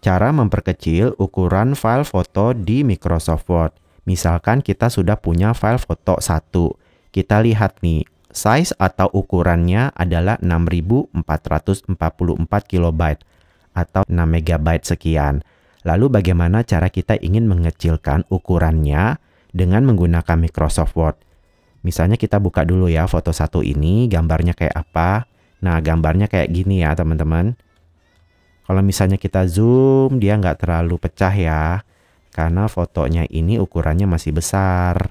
Cara memperkecil ukuran file foto di Microsoft Word. Misalkan kita sudah punya file foto satu, Kita lihat nih, size atau ukurannya adalah 6444 KB atau 6 MB sekian. Lalu bagaimana cara kita ingin mengecilkan ukurannya dengan menggunakan Microsoft Word? Misalnya kita buka dulu ya foto satu ini, gambarnya kayak apa. Nah, gambarnya kayak gini ya, teman-teman. Kalau misalnya kita zoom, dia nggak terlalu pecah ya, karena fotonya ini ukurannya masih besar.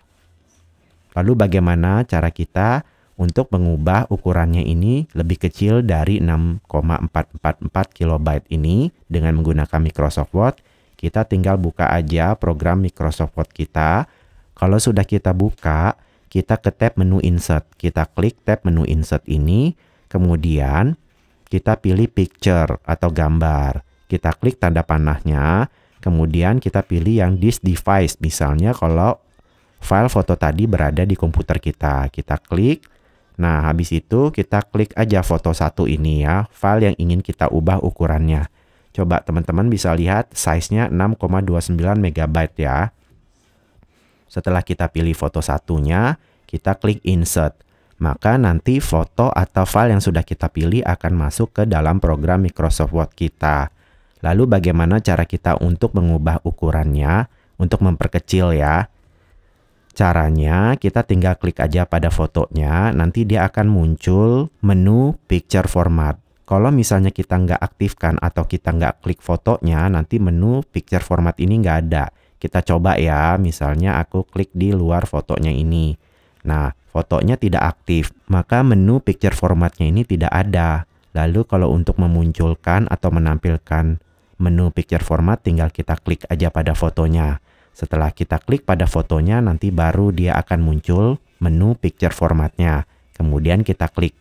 Lalu bagaimana cara kita untuk mengubah ukurannya ini lebih kecil dari 6,444 kilobyte ini dengan menggunakan Microsoft Word? Kita tinggal buka aja program Microsoft Word kita. Kalau sudah kita buka, kita ke tab menu insert. Kita klik tab menu insert ini, kemudian kita pilih picture atau gambar. Kita klik tanda panahnya, kemudian kita pilih yang this device. Misalnya kalau file foto tadi berada di komputer kita, kita klik. Nah, habis itu kita klik aja foto satu ini ya, file yang ingin kita ubah ukurannya. Coba teman-teman bisa lihat size-nya 6,29 MB ya. Setelah kita pilih foto satunya, kita klik insert maka nanti foto atau file yang sudah kita pilih akan masuk ke dalam program Microsoft Word kita. Lalu bagaimana cara kita untuk mengubah ukurannya untuk memperkecil ya? Caranya kita tinggal klik aja pada fotonya, nanti dia akan muncul menu picture format. Kalau misalnya kita nggak aktifkan atau kita nggak klik fotonya, nanti menu picture format ini nggak ada. Kita coba ya, misalnya aku klik di luar fotonya ini. Nah, fotonya tidak aktif, maka menu picture formatnya ini tidak ada. Lalu kalau untuk memunculkan atau menampilkan menu picture format tinggal kita klik aja pada fotonya. Setelah kita klik pada fotonya nanti baru dia akan muncul menu picture formatnya. Kemudian kita klik.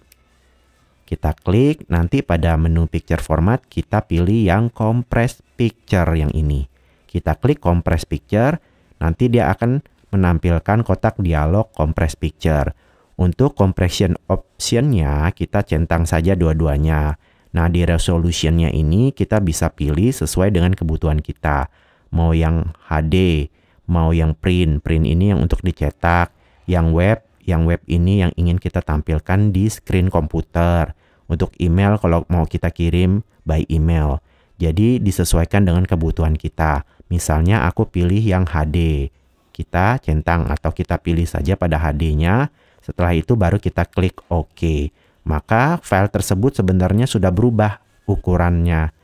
Kita klik, nanti pada menu picture format kita pilih yang compress picture yang ini. Kita klik compress picture, nanti dia akan menampilkan kotak dialog compress picture. Untuk compression optionnya kita centang saja dua-duanya. Nah di resolutionnya ini kita bisa pilih sesuai dengan kebutuhan kita. Mau yang HD, mau yang print, print ini yang untuk dicetak, yang web, yang web ini yang ingin kita tampilkan di screen komputer. Untuk email kalau mau kita kirim by email. Jadi disesuaikan dengan kebutuhan kita. Misalnya aku pilih yang HD kita centang atau kita pilih saja pada HD-nya. Setelah itu baru kita klik OK. Maka file tersebut sebenarnya sudah berubah ukurannya.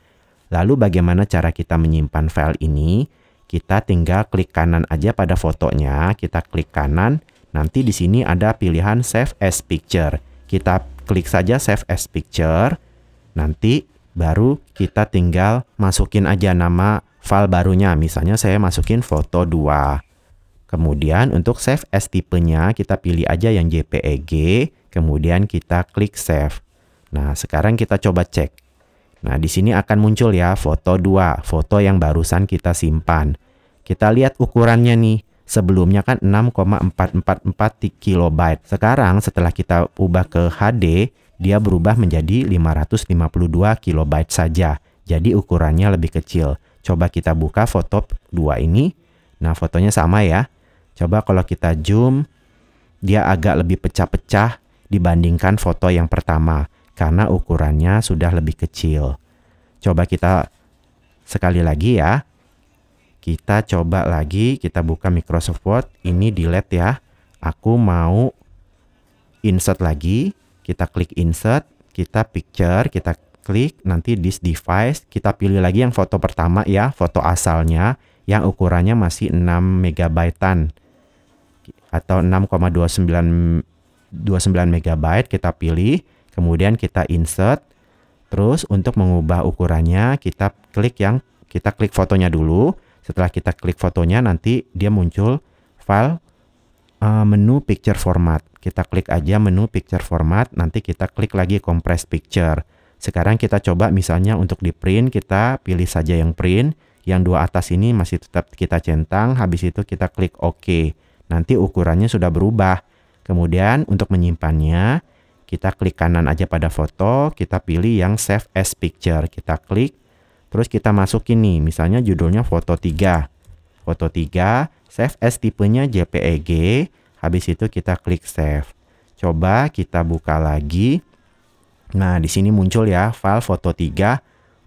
Lalu bagaimana cara kita menyimpan file ini? Kita tinggal klik kanan aja pada fotonya, kita klik kanan. Nanti di sini ada pilihan save as picture. Kita klik saja save as picture. Nanti baru kita tinggal masukin aja nama file barunya. Misalnya saya masukin foto 2. Kemudian untuk save as tipenya kita pilih aja yang JPEG, kemudian kita klik save. Nah, sekarang kita coba cek. Nah, di sini akan muncul ya foto 2, foto yang barusan kita simpan. Kita lihat ukurannya nih. Sebelumnya kan 6,444 KB. Sekarang setelah kita ubah ke HD, dia berubah menjadi 552 KB saja. Jadi ukurannya lebih kecil. Coba kita buka foto 2 ini. Nah, fotonya sama ya. Coba kalau kita zoom, dia agak lebih pecah-pecah dibandingkan foto yang pertama karena ukurannya sudah lebih kecil. Coba kita sekali lagi ya. Kita coba lagi, kita buka Microsoft Word, ini delete ya. Aku mau insert lagi, kita klik insert, kita picture, kita klik nanti this device, kita pilih lagi yang foto pertama ya, foto asalnya yang ukurannya masih 6 MB-an atau 6,29 MB kita pilih, kemudian kita insert. Terus untuk mengubah ukurannya kita klik yang kita klik fotonya dulu. Setelah kita klik fotonya nanti dia muncul file uh, menu picture format. Kita klik aja menu picture format, nanti kita klik lagi compress picture. Sekarang kita coba misalnya untuk di print kita pilih saja yang print, yang dua atas ini masih tetap kita centang, habis itu kita klik OK nanti ukurannya sudah berubah. Kemudian untuk menyimpannya, kita klik kanan aja pada foto, kita pilih yang save as picture. Kita klik, terus kita masukin nih, misalnya judulnya foto 3. Foto 3, save as tipenya JPEG, habis itu kita klik save. Coba kita buka lagi. Nah, di sini muncul ya file foto 3,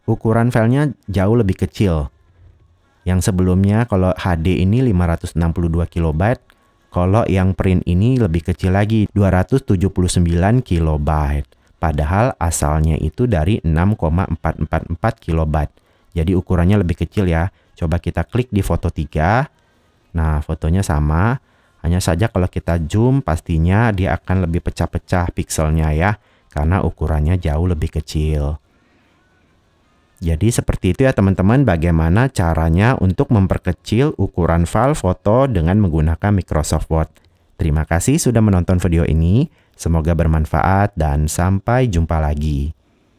ukuran filenya jauh lebih kecil. Yang sebelumnya kalau HD ini 562 KB, kalau yang print ini lebih kecil lagi, 279 KB. Padahal asalnya itu dari 6,444 KB. Jadi ukurannya lebih kecil ya. Coba kita klik di foto 3. Nah, fotonya sama. Hanya saja kalau kita zoom pastinya dia akan lebih pecah-pecah pixelnya ya. Karena ukurannya jauh lebih kecil. Jadi seperti itu ya teman-teman bagaimana caranya untuk memperkecil ukuran file foto dengan menggunakan Microsoft Word. Terima kasih sudah menonton video ini, semoga bermanfaat dan sampai jumpa lagi.